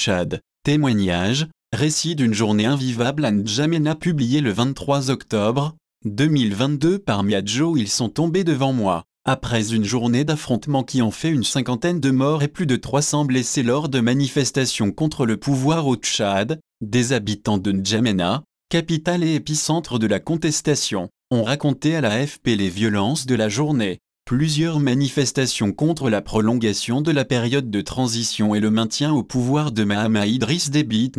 Chad. Témoignage, récit d'une journée invivable à N'Djamena publié le 23 octobre 2022 par Miadjo Ils sont tombés devant moi. Après une journée d'affrontements qui ont fait une cinquantaine de morts et plus de 300 blessés lors de manifestations contre le pouvoir au Tchad, des habitants de N'Djamena, capitale et épicentre de la contestation, ont raconté à la FP les violences de la journée. Plusieurs manifestations contre la prolongation de la période de transition et le maintien au pouvoir de Mahama Idriss Déby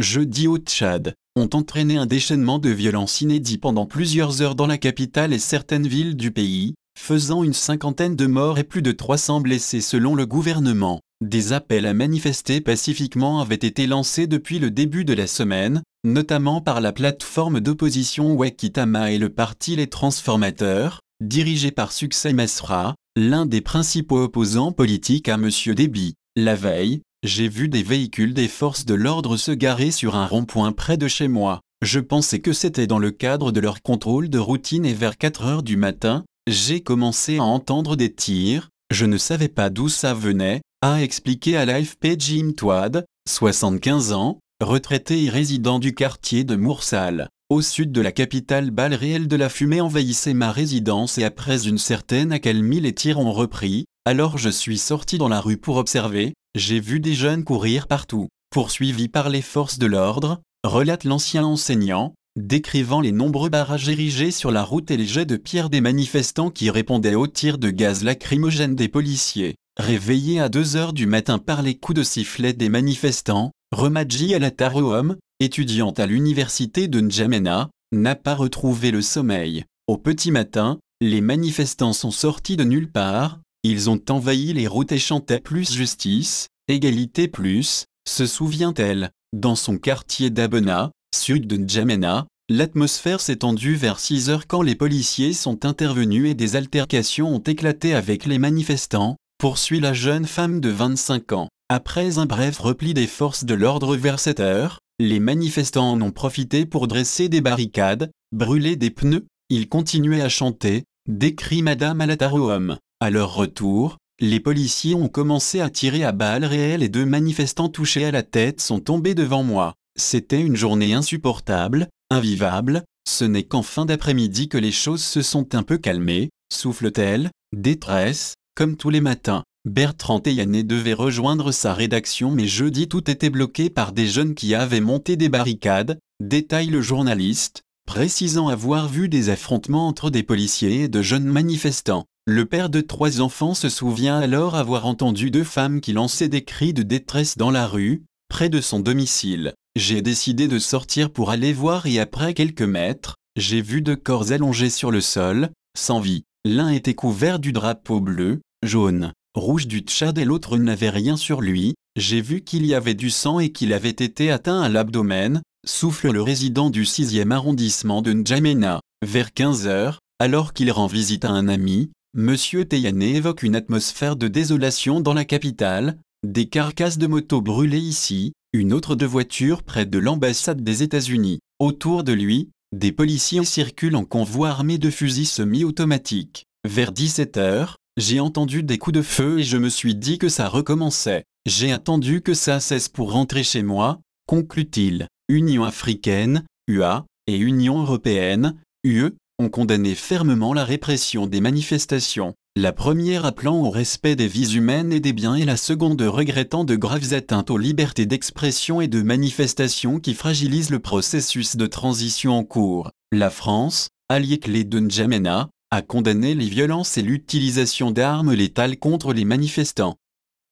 jeudi au Tchad, ont entraîné un déchaînement de violence inédit pendant plusieurs heures dans la capitale et certaines villes du pays, faisant une cinquantaine de morts et plus de 300 blessés selon le gouvernement. Des appels à manifester pacifiquement avaient été lancés depuis le début de la semaine, notamment par la plateforme d'opposition Wakitama et le parti Les Transformateurs, dirigé par succès Mesra, l'un des principaux opposants politiques à M. Déby. La veille, j'ai vu des véhicules des forces de l'ordre se garer sur un rond-point près de chez moi. Je pensais que c'était dans le cadre de leur contrôle de routine et vers 4 heures du matin, j'ai commencé à entendre des tirs, je ne savais pas d'où ça venait, a expliqué à l'AFP Jim Toad, 75 ans, retraité et résident du quartier de Moursal. Au sud de la capitale balles réelles de la fumée envahissait ma résidence et après une certaine accalmie les tirs ont repris, alors je suis sorti dans la rue pour observer, j'ai vu des jeunes courir partout, poursuivis par les forces de l'ordre, relate l'ancien enseignant, décrivant les nombreux barrages érigés sur la route et les jets de pierre des manifestants qui répondaient aux tirs de gaz lacrymogène des policiers. Réveillé à 2 heures du matin par les coups de sifflet des manifestants, Remadji Homme, étudiante à l'université de N'Djamena, n'a pas retrouvé le sommeil. Au petit matin, les manifestants sont sortis de nulle part, ils ont envahi les routes et chantaient plus justice, égalité plus, se souvient-elle. Dans son quartier d'Abena, sud de N'Djamena, l'atmosphère s'est tendue vers 6 heures quand les policiers sont intervenus et des altercations ont éclaté avec les manifestants, poursuit la jeune femme de 25 ans. Après un bref repli des forces de l'ordre vers 7 heures, les manifestants en ont profité pour dresser des barricades, brûler des pneus, ils continuaient à chanter, décrit Madame Alatarouam. À leur retour, les policiers ont commencé à tirer à balles réelles et deux manifestants touchés à la tête sont tombés devant moi. C'était une journée insupportable, invivable, ce n'est qu'en fin d'après-midi que les choses se sont un peu calmées, souffle-t-elle, détresse, comme tous les matins. Bertrand Yannet devait rejoindre sa rédaction mais jeudi tout était bloqué par des jeunes qui avaient monté des barricades, détaille le journaliste, précisant avoir vu des affrontements entre des policiers et de jeunes manifestants. Le père de trois enfants se souvient alors avoir entendu deux femmes qui lançaient des cris de détresse dans la rue, près de son domicile. J'ai décidé de sortir pour aller voir et après quelques mètres, j'ai vu deux corps allongés sur le sol, sans vie. L'un était couvert du drapeau bleu, jaune, rouge du Tchad et l'autre n'avait rien sur lui, j'ai vu qu'il y avait du sang et qu'il avait été atteint à l'abdomen, souffle le résident du 6e arrondissement de N'Djamena. Vers 15 h alors qu'il rend visite à un ami, M. Teyane évoque une atmosphère de désolation dans la capitale, des carcasses de motos brûlées ici, une autre de voiture près de l'ambassade des États-Unis. Autour de lui, des policiers circulent en convoi armé de fusils semi-automatiques. Vers 17 h j'ai entendu des coups de feu et je me suis dit que ça recommençait. J'ai attendu que ça cesse pour rentrer chez moi, conclut-il. Union africaine, UA, et Union européenne, UE, ont condamné fermement la répression des manifestations, la première appelant au respect des vies humaines et des biens et la seconde regrettant de graves atteintes aux libertés d'expression et de manifestation qui fragilisent le processus de transition en cours. La France, alliée clé de N'Djamena, a condamné les violences et l'utilisation d'armes létales contre les manifestants